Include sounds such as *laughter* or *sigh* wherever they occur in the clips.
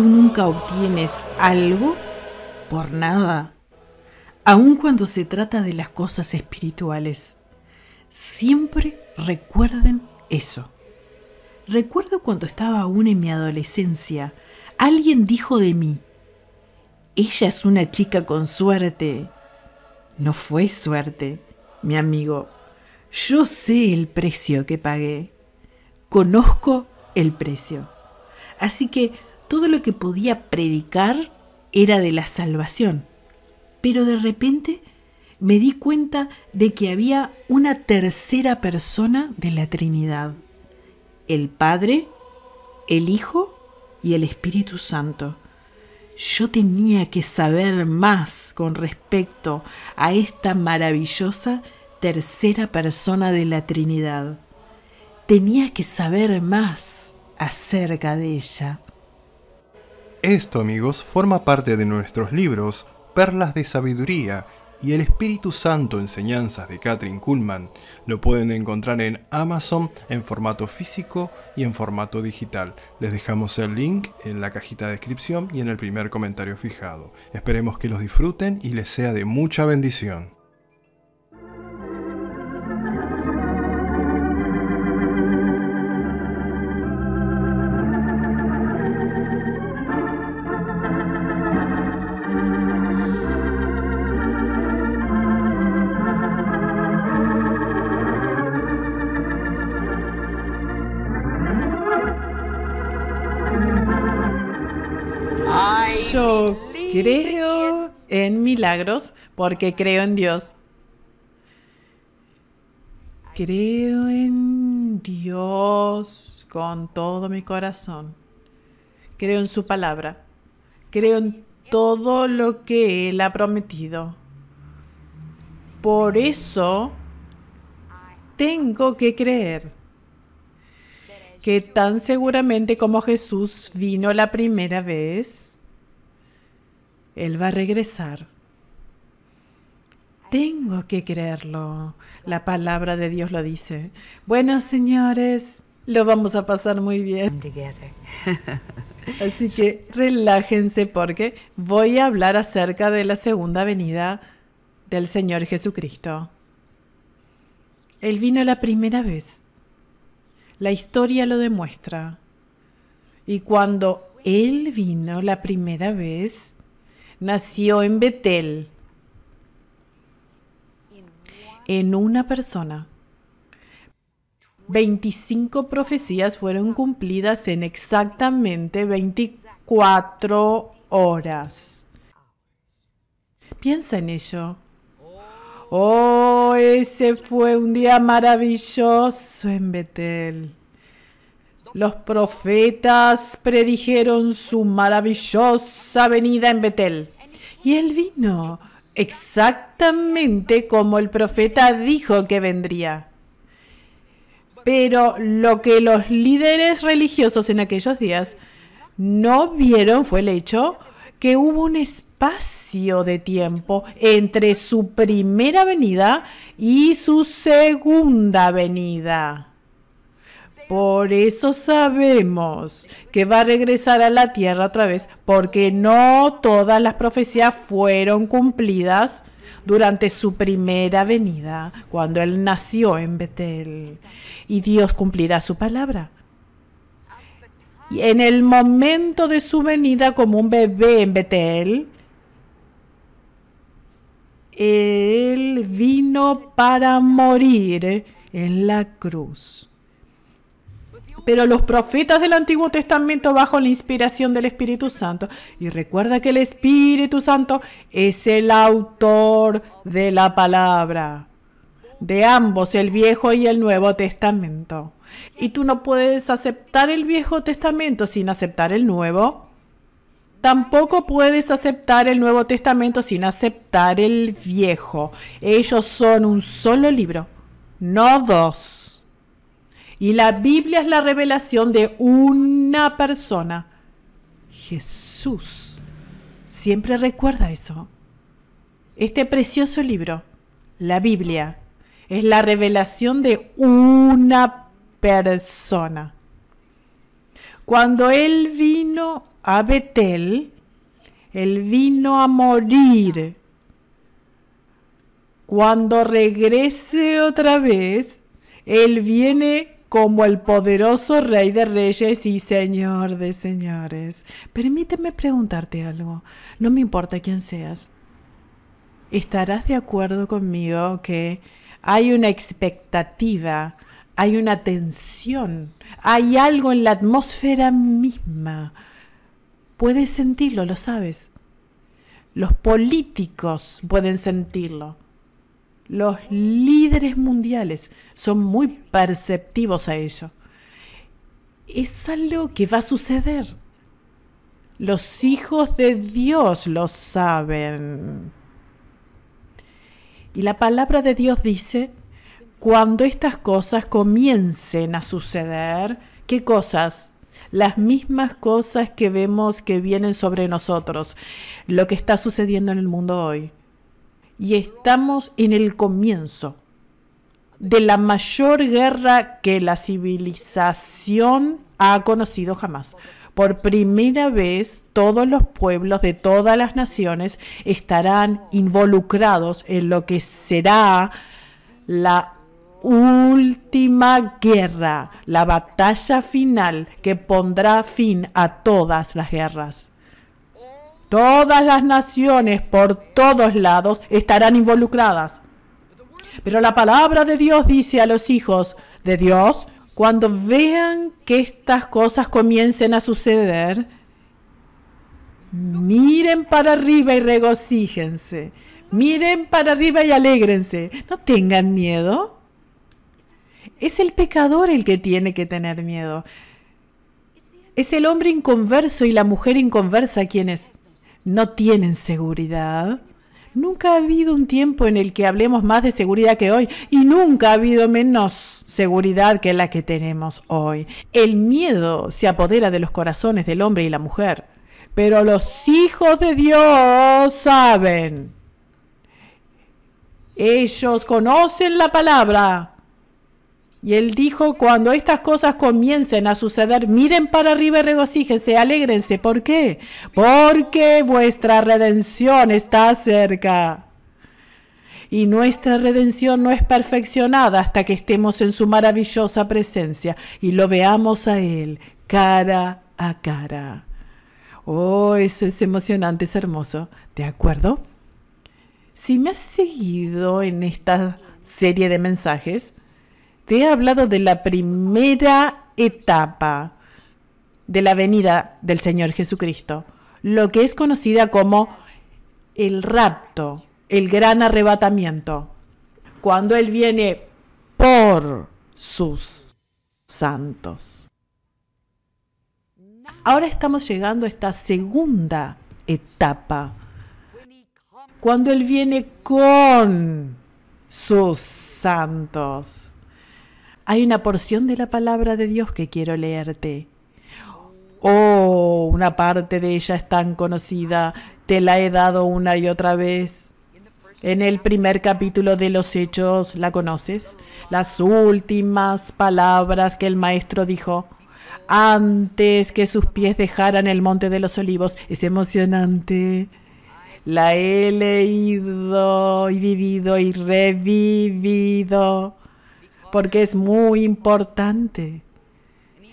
nunca obtienes algo por nada, aun cuando se trata de las cosas espirituales. Siempre recuerden eso. Recuerdo cuando estaba aún en mi adolescencia, alguien dijo de mí, ella es una chica con suerte. No fue suerte, mi amigo. Yo sé el precio que pagué. Conozco el precio. Así que todo lo que podía predicar era de la salvación. Pero de repente me di cuenta de que había una tercera persona de la Trinidad, el Padre, el Hijo y el Espíritu Santo. Yo tenía que saber más con respecto a esta maravillosa tercera persona de la Trinidad. Tenía que saber más acerca de ella. Esto, amigos, forma parte de nuestros libros Perlas de Sabiduría y El Espíritu Santo Enseñanzas de Catherine Kuhlman. Lo pueden encontrar en Amazon en formato físico y en formato digital. Les dejamos el link en la cajita de descripción y en el primer comentario fijado. Esperemos que los disfruten y les sea de mucha bendición. Yo creo en milagros porque creo en Dios. Creo en Dios con todo mi corazón. Creo en su palabra. Creo en todo lo que Él ha prometido. Por eso tengo que creer que tan seguramente como Jesús vino la primera vez, él va a regresar. Tengo que creerlo. La palabra de Dios lo dice. Bueno, señores, lo vamos a pasar muy bien. *laughs* Así que relájense porque voy a hablar acerca de la segunda venida del Señor Jesucristo. Él vino la primera vez. La historia lo demuestra. Y cuando Él vino la primera vez, nació en Betel, en una persona. 25 profecías fueron cumplidas en exactamente 24 horas. Piensa en ello. Oh, ese fue un día maravilloso en Betel. Los profetas predijeron su maravillosa venida en Betel. Y él vino exactamente como el profeta dijo que vendría. Pero lo que los líderes religiosos en aquellos días no vieron fue el hecho que hubo un espacio de tiempo entre su primera venida y su segunda venida. Por eso sabemos que va a regresar a la tierra otra vez, porque no todas las profecías fueron cumplidas durante su primera venida, cuando él nació en Betel. Y Dios cumplirá su palabra. Y en el momento de su venida como un bebé en Betel, él vino para morir en la cruz pero los profetas del Antiguo Testamento bajo la inspiración del Espíritu Santo. Y recuerda que el Espíritu Santo es el autor de la palabra, de ambos, el Viejo y el Nuevo Testamento. Y tú no puedes aceptar el Viejo Testamento sin aceptar el Nuevo. Tampoco puedes aceptar el Nuevo Testamento sin aceptar el Viejo. Ellos son un solo libro, no dos. Y la Biblia es la revelación de una persona, Jesús. Siempre recuerda eso. Este precioso libro, la Biblia, es la revelación de una persona. Cuando Él vino a Betel, Él vino a morir. Cuando regrese otra vez, Él viene como el poderoso Rey de Reyes y Señor de Señores. Permíteme preguntarte algo, no me importa quién seas. ¿Estarás de acuerdo conmigo que hay una expectativa, hay una tensión, hay algo en la atmósfera misma? Puedes sentirlo, lo sabes. Los políticos pueden sentirlo. Los líderes mundiales son muy perceptivos a ello. Es algo que va a suceder. Los hijos de Dios lo saben. Y la palabra de Dios dice, cuando estas cosas comiencen a suceder, ¿qué cosas? Las mismas cosas que vemos que vienen sobre nosotros, lo que está sucediendo en el mundo hoy y estamos en el comienzo de la mayor guerra que la civilización ha conocido jamás. Por primera vez todos los pueblos de todas las naciones estarán involucrados en lo que será la última guerra, la batalla final que pondrá fin a todas las guerras. Todas las naciones por todos lados estarán involucradas. Pero la palabra de Dios dice a los hijos de Dios, cuando vean que estas cosas comiencen a suceder, miren para arriba y regocíjense. Miren para arriba y alégrense. No tengan miedo. Es el pecador el que tiene que tener miedo. Es el hombre inconverso y la mujer inconversa quienes no tienen seguridad. Nunca ha habido un tiempo en el que hablemos más de seguridad que hoy y nunca ha habido menos seguridad que la que tenemos hoy. El miedo se apodera de los corazones del hombre y la mujer, pero los hijos de Dios saben. Ellos conocen la palabra y él dijo, cuando estas cosas comiencen a suceder, miren para arriba y regocíjense, alégrense. ¿Por qué? Porque vuestra redención está cerca. Y nuestra redención no es perfeccionada hasta que estemos en su maravillosa presencia y lo veamos a Él cara a cara. Oh, eso es emocionante, es hermoso. ¿De acuerdo? Si me has seguido en esta serie de mensajes, te he hablado de la primera etapa de la venida del Señor Jesucristo, lo que es conocida como el rapto, el gran arrebatamiento, cuando Él viene por sus santos. Ahora estamos llegando a esta segunda etapa, cuando Él viene con sus santos. Hay una porción de la palabra de Dios que quiero leerte. Oh, una parte de ella es tan conocida, te la he dado una y otra vez. En el primer capítulo de los Hechos, ¿la conoces? Las últimas palabras que el maestro dijo antes que sus pies dejaran el monte de los olivos. Es emocionante. La he leído y vivido y revivido porque es muy importante.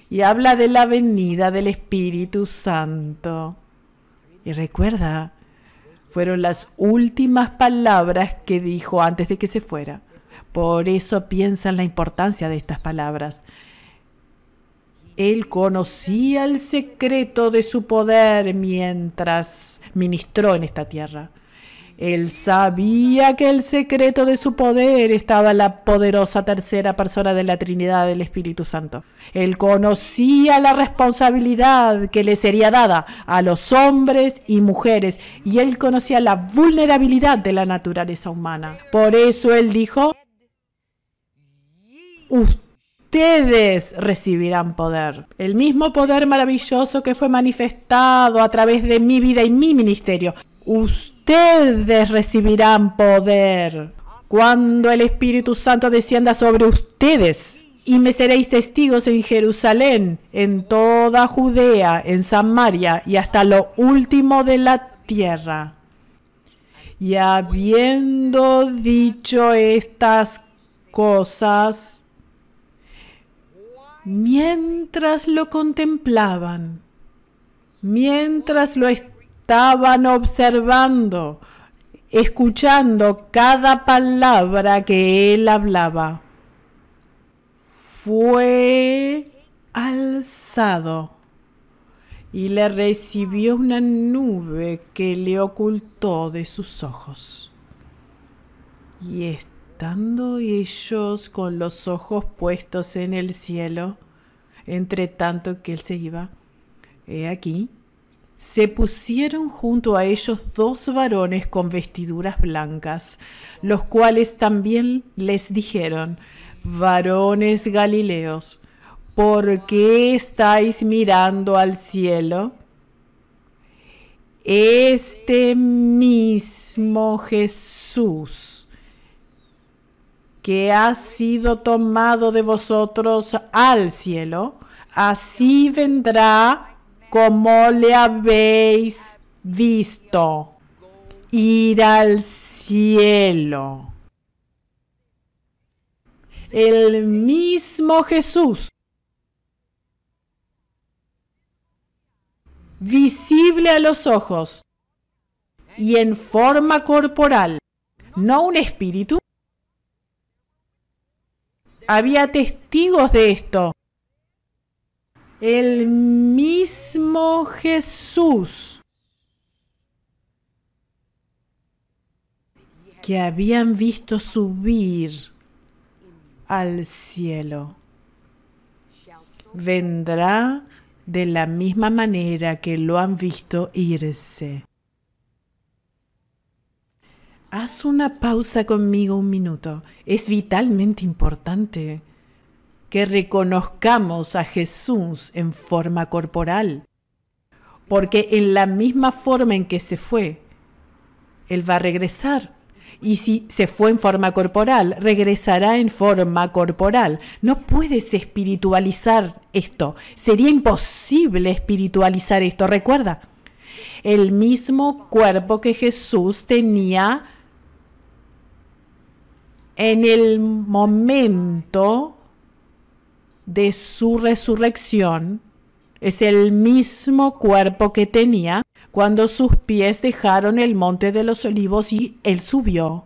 Y habla de la venida del Espíritu Santo. Y recuerda, fueron las últimas palabras que dijo antes de que se fuera. Por eso piensa en la importancia de estas palabras. Él conocía el secreto de su poder mientras ministró en esta tierra. Él sabía que el secreto de su poder estaba en la poderosa tercera persona de la Trinidad del Espíritu Santo. Él conocía la responsabilidad que le sería dada a los hombres y mujeres y él conocía la vulnerabilidad de la naturaleza humana. Por eso él dijo, ustedes recibirán poder. El mismo poder maravilloso que fue manifestado a través de mi vida y mi ministerio ustedes recibirán poder cuando el Espíritu Santo descienda sobre ustedes. Y me seréis testigos en Jerusalén, en toda Judea, en Samaria y hasta lo último de la tierra. Y habiendo dicho estas cosas, mientras lo contemplaban, mientras lo estaban observando, escuchando cada palabra que él hablaba. Fue alzado y le recibió una nube que le ocultó de sus ojos. Y estando ellos con los ojos puestos en el cielo, entre tanto que él se iba, he aquí se pusieron junto a ellos dos varones con vestiduras blancas, los cuales también les dijeron, varones Galileos, ¿por qué estáis mirando al cielo? Este mismo Jesús que ha sido tomado de vosotros al cielo, así vendrá como le habéis visto ir al cielo. El mismo Jesús, visible a los ojos y en forma corporal, no un espíritu. Había testigos de esto el mismo Jesús que habían visto subir al cielo vendrá de la misma manera que lo han visto irse. Haz una pausa conmigo un minuto. Es vitalmente importante que reconozcamos a Jesús en forma corporal, porque en la misma forma en que se fue, Él va a regresar. Y si se fue en forma corporal, regresará en forma corporal. No puedes espiritualizar esto. Sería imposible espiritualizar esto. Recuerda, el mismo cuerpo que Jesús tenía en el momento de su resurrección es el mismo cuerpo que tenía cuando sus pies dejaron el monte de los olivos y él subió.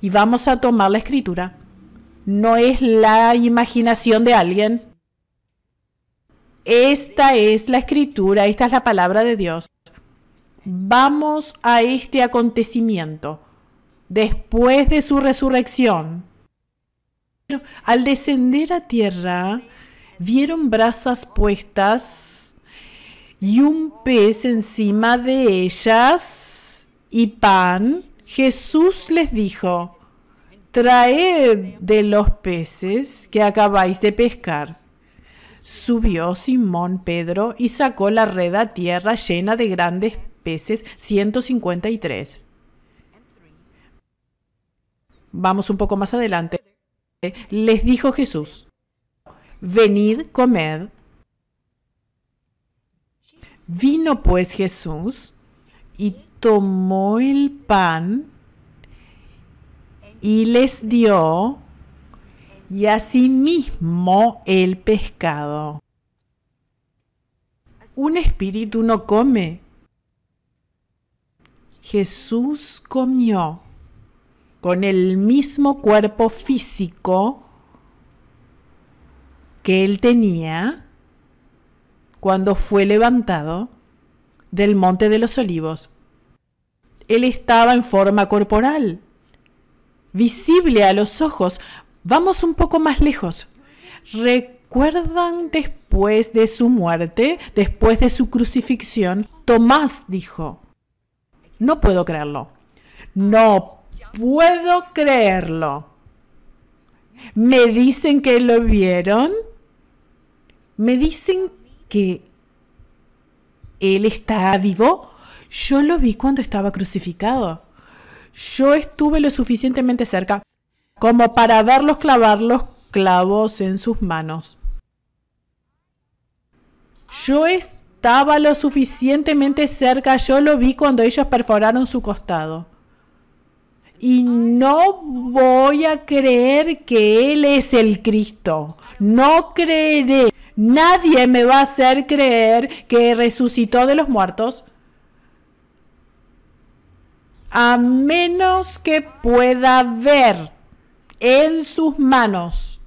Y vamos a tomar la escritura. No es la imaginación de alguien. Esta es la escritura, esta es la palabra de Dios. Vamos a este acontecimiento. Después de su resurrección, al descender a tierra, vieron brasas puestas y un pez encima de ellas y pan. Jesús les dijo, traed de los peces que acabáis de pescar. Subió Simón Pedro y sacó la red a tierra llena de grandes peces, 153. Vamos un poco más adelante les dijo Jesús, venid, comed. Vino pues Jesús y tomó el pan y les dio y asimismo el pescado. Un espíritu no come. Jesús comió con el mismo cuerpo físico que él tenía cuando fue levantado del Monte de los Olivos. Él estaba en forma corporal, visible a los ojos. Vamos un poco más lejos. ¿Recuerdan después de su muerte, después de su crucifixión? Tomás dijo, no puedo creerlo, no puedo creerlo. Me dicen que lo vieron. Me dicen que él está vivo. Yo lo vi cuando estaba crucificado. Yo estuve lo suficientemente cerca como para verlos clavar los clavos en sus manos. Yo estaba lo suficientemente cerca, yo lo vi cuando ellos perforaron su costado y no voy a creer que Él es el Cristo. No creeré. Nadie me va a hacer creer que resucitó de los muertos. A menos que pueda ver en sus manos.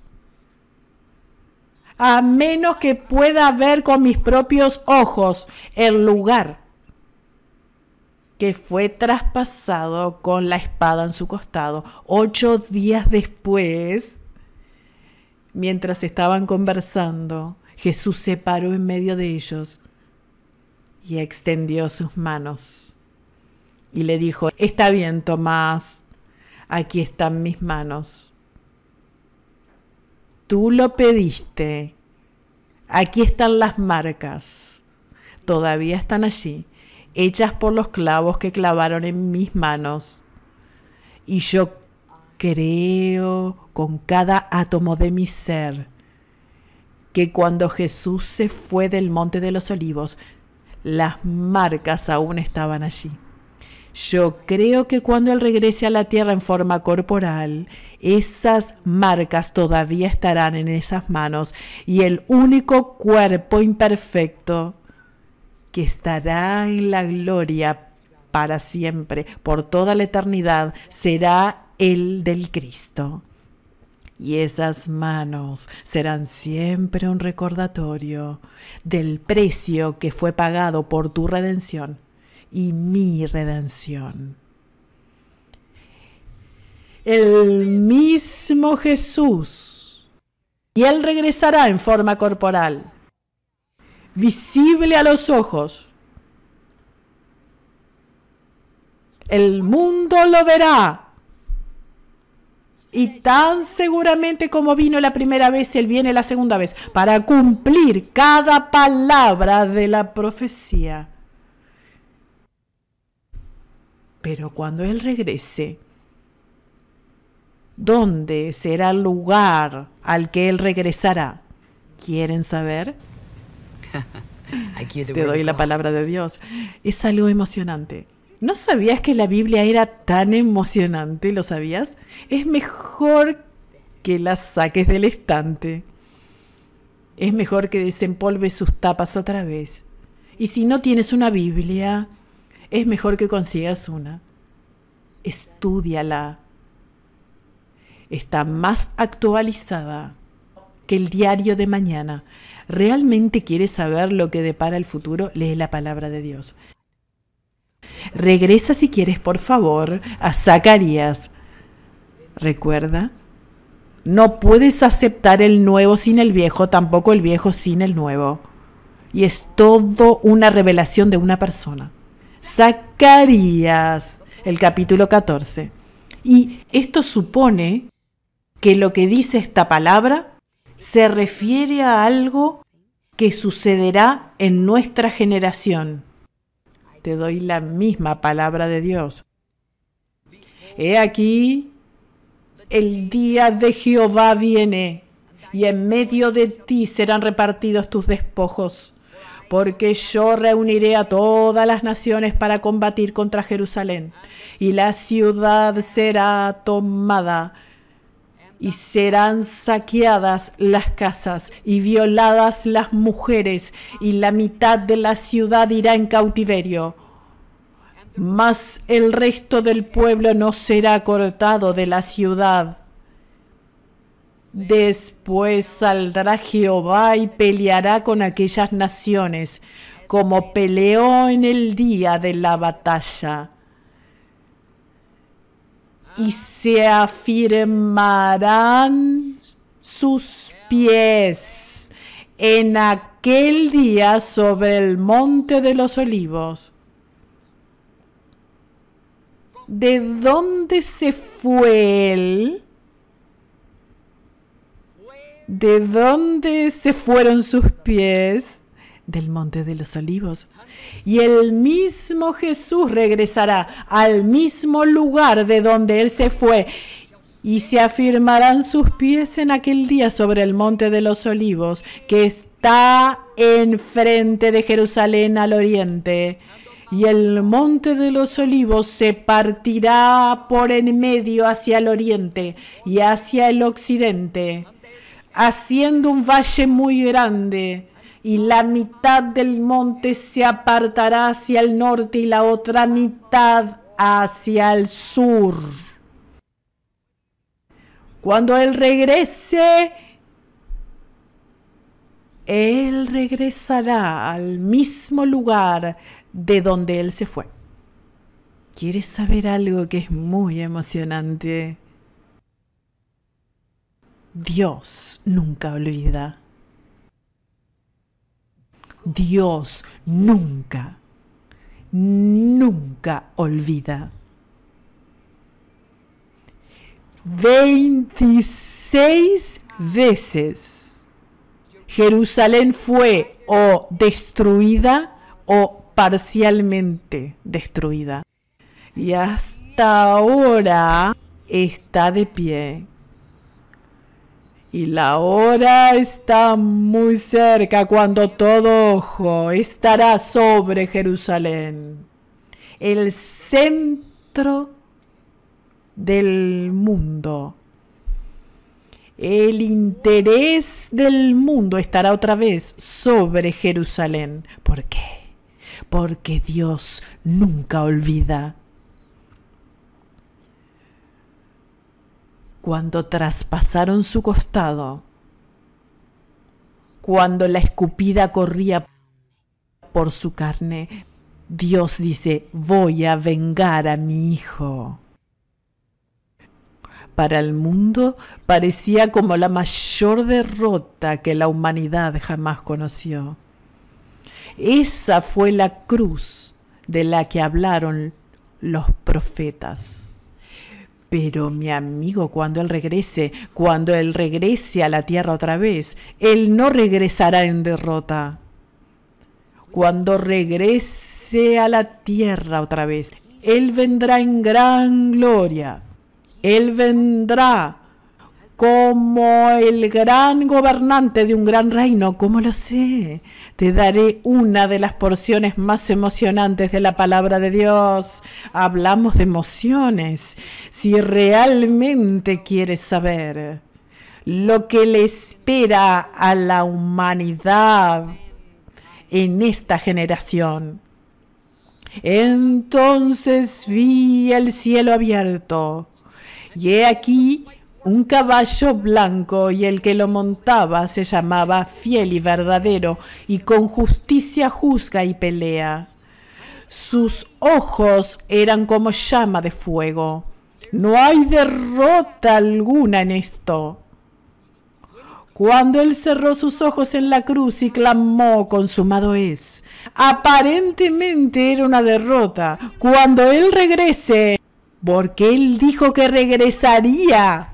A menos que pueda ver con mis propios ojos el lugar que fue traspasado con la espada en su costado ocho días después, mientras estaban conversando, Jesús se paró en medio de ellos y extendió sus manos. Y le dijo, está bien Tomás, aquí están mis manos. Tú lo pediste, aquí están las marcas, todavía están allí hechas por los clavos que clavaron en mis manos. Y yo creo con cada átomo de mi ser que cuando Jesús se fue del Monte de los Olivos, las marcas aún estaban allí. Yo creo que cuando Él regrese a la tierra en forma corporal, esas marcas todavía estarán en esas manos y el único cuerpo imperfecto que estará en la gloria para siempre, por toda la eternidad, será el del Cristo. Y esas manos serán siempre un recordatorio del precio que fue pagado por tu redención y mi redención. El mismo Jesús. Y Él regresará en forma corporal visible a los ojos. El mundo lo verá. Y tan seguramente como vino la primera vez, Él viene la segunda vez, para cumplir cada palabra de la profecía. Pero cuando Él regrese, ¿dónde será el lugar al que Él regresará? ¿Quieren saber? *laughs* Te doy la palabra de Dios. Es algo emocionante. ¿No sabías que la Biblia era tan emocionante? ¿Lo sabías? Es mejor que la saques del estante. Es mejor que desempolves sus tapas otra vez. Y si no tienes una Biblia, es mejor que consigas una. Estúdiala. Está más actualizada que el diario de mañana realmente quieres saber lo que depara el futuro, lee la palabra de Dios. Regresa si quieres, por favor, a Zacarías. Recuerda, no puedes aceptar el nuevo sin el viejo, tampoco el viejo sin el nuevo. Y es todo una revelación de una persona. Zacarías, el capítulo 14. Y esto supone que lo que dice esta palabra se refiere a algo que sucederá en nuestra generación. Te doy la misma palabra de Dios. He aquí, el día de Jehová viene, y en medio de ti serán repartidos tus despojos, porque yo reuniré a todas las naciones para combatir contra Jerusalén, y la ciudad será tomada y serán saqueadas las casas y violadas las mujeres y la mitad de la ciudad irá en cautiverio. Mas el resto del pueblo no será cortado de la ciudad. Después saldrá Jehová y peleará con aquellas naciones, como peleó en el día de la batalla y se afirmarán sus pies en aquel día sobre el monte de los olivos. ¿De dónde se fue él? ¿De dónde se fueron sus pies? del Monte de los Olivos. Y el mismo Jesús regresará al mismo lugar de donde él se fue y se afirmarán sus pies en aquel día sobre el Monte de los Olivos, que está enfrente de Jerusalén al oriente. Y el monte de los olivos se partirá por en medio hacia el oriente y hacia el occidente, haciendo un valle muy grande y la mitad del monte se apartará hacia el norte y la otra mitad hacia el sur. Cuando Él regrese, Él regresará al mismo lugar de donde Él se fue. ¿Quieres saber algo que es muy emocionante? Dios nunca olvida. Dios nunca, nunca olvida. 26 veces Jerusalén fue o destruida o parcialmente destruida. Y hasta ahora está de pie y la hora está muy cerca cuando todo ojo estará sobre Jerusalén, el centro del mundo. El interés del mundo estará otra vez sobre Jerusalén. ¿Por qué? Porque Dios nunca olvida. cuando traspasaron su costado, cuando la escupida corría por su carne, Dios dice, voy a vengar a mi hijo. Para el mundo parecía como la mayor derrota que la humanidad jamás conoció. Esa fue la cruz de la que hablaron los profetas. Pero mi amigo, cuando él regrese, cuando él regrese a la tierra otra vez, él no regresará en derrota. Cuando regrese a la tierra otra vez, él vendrá en gran gloria. Él vendrá como el gran gobernante de un gran reino, ¿cómo lo sé? Te daré una de las porciones más emocionantes de la palabra de Dios. Hablamos de emociones, si realmente quieres saber lo que le espera a la humanidad en esta generación. Entonces vi el cielo abierto y he aquí un caballo blanco y el que lo montaba se llamaba fiel y verdadero y con justicia juzga y pelea. Sus ojos eran como llama de fuego. No hay derrota alguna en esto. Cuando él cerró sus ojos en la cruz y clamó, consumado es. Aparentemente era una derrota. Cuando él regrese, porque él dijo que regresaría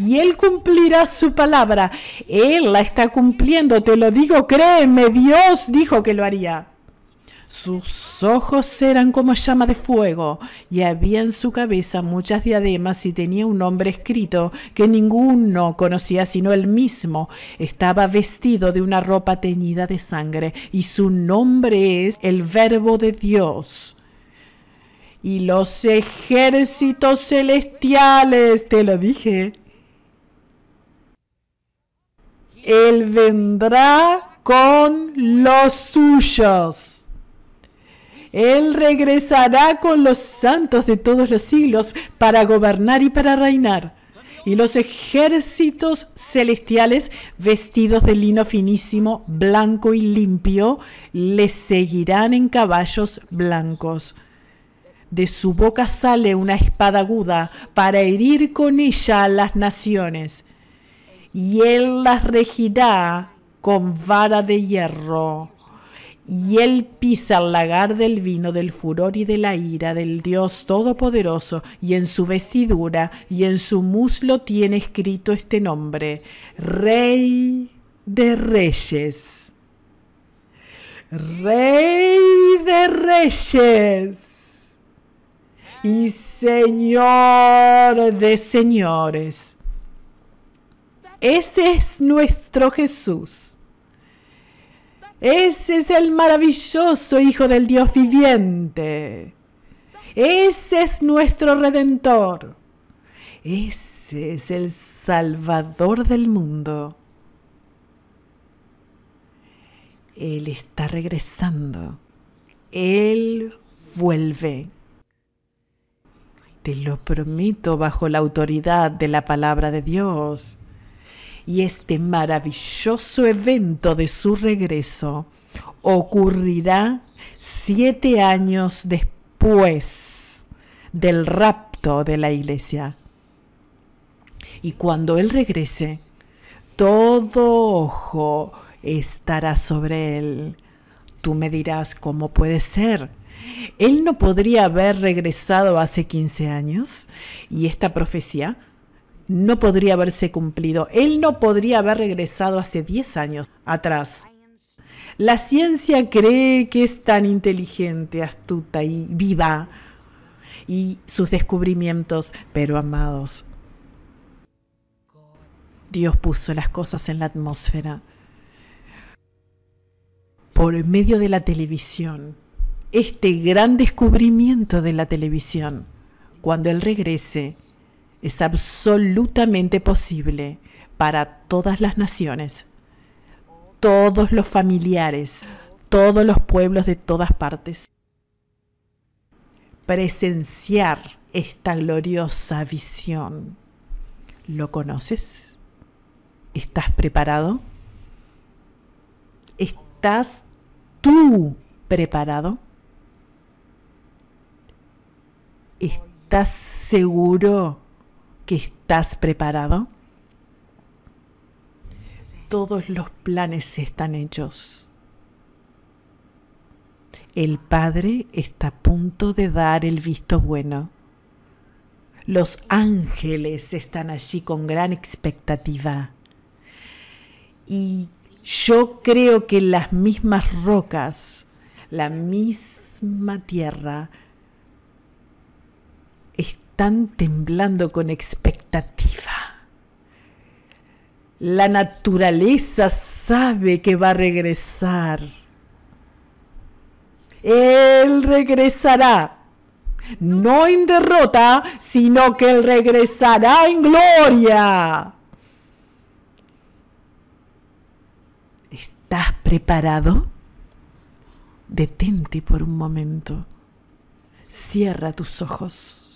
y Él cumplirá su palabra. Él la está cumpliendo, te lo digo, créeme, Dios dijo que lo haría. Sus ojos eran como llama de fuego, y había en su cabeza muchas diademas y tenía un nombre escrito que ninguno conocía sino él mismo. Estaba vestido de una ropa teñida de sangre, y su nombre es el Verbo de Dios. Y los ejércitos celestiales, te lo dije, Él vendrá con los suyos. Él regresará con los santos de todos los siglos para gobernar y para reinar. Y los ejércitos celestiales vestidos de lino finísimo, blanco y limpio, le seguirán en caballos blancos. De su boca sale una espada aguda para herir con ella a las naciones y él las regirá con vara de hierro. Y él pisa el lagar del vino del furor y de la ira del Dios Todopoderoso, y en su vestidura y en su muslo tiene escrito este nombre, Rey de Reyes. Rey de Reyes y Señor de Señores. Ese es nuestro Jesús. Ese es el maravilloso Hijo del Dios viviente. Ese es nuestro Redentor. Ese es el Salvador del mundo. Él está regresando. Él vuelve. Te lo prometo bajo la autoridad de la palabra de Dios y este maravilloso evento de su regreso ocurrirá siete años después del rapto de la iglesia. Y cuando Él regrese, todo ojo estará sobre Él. Tú me dirás, ¿cómo puede ser? Él no podría haber regresado hace 15 años y esta profecía no podría haberse cumplido. Él no podría haber regresado hace 10 años atrás. La ciencia cree que es tan inteligente, astuta y viva y sus descubrimientos, pero amados, Dios puso las cosas en la atmósfera por medio de la televisión, este gran descubrimiento de la televisión. Cuando Él regrese, es absolutamente posible para todas las naciones, todos los familiares, todos los pueblos de todas partes. Presenciar esta gloriosa visión. ¿Lo conoces? ¿Estás preparado? ¿Estás tú preparado? ¿Estás seguro? estás preparado? Todos los planes están hechos. El Padre está a punto de dar el visto bueno. Los ángeles están allí con gran expectativa. Y yo creo que las mismas rocas, la misma tierra, están temblando con expectativa. La naturaleza sabe que va a regresar. Él regresará. No en derrota, sino que Él regresará en gloria. ¿Estás preparado? Detente por un momento. Cierra tus ojos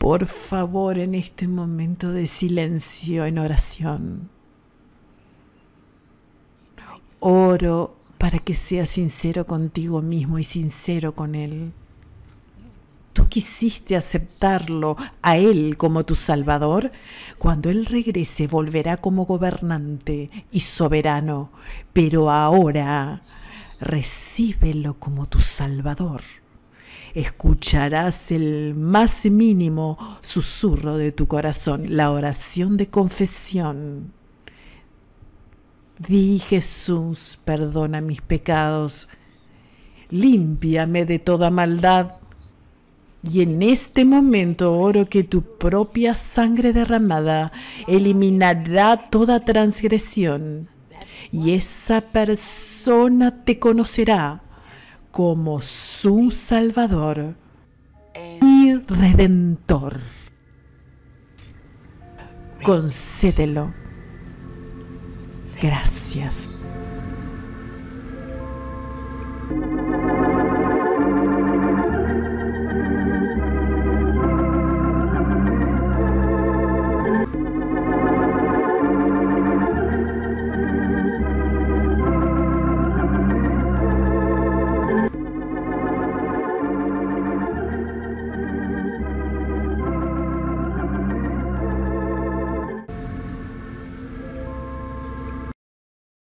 por favor, en este momento de silencio en oración. Oro para que seas sincero contigo mismo y sincero con Él. Tú quisiste aceptarlo a Él como tu Salvador. Cuando Él regrese volverá como gobernante y soberano, pero ahora recíbelo como tu Salvador escucharás el más mínimo susurro de tu corazón, la oración de confesión. Di Jesús, perdona mis pecados, límpiame de toda maldad. Y en este momento oro que tu propia sangre derramada eliminará toda transgresión. Y esa persona te conocerá como su Salvador y Redentor. Concédelo. Gracias.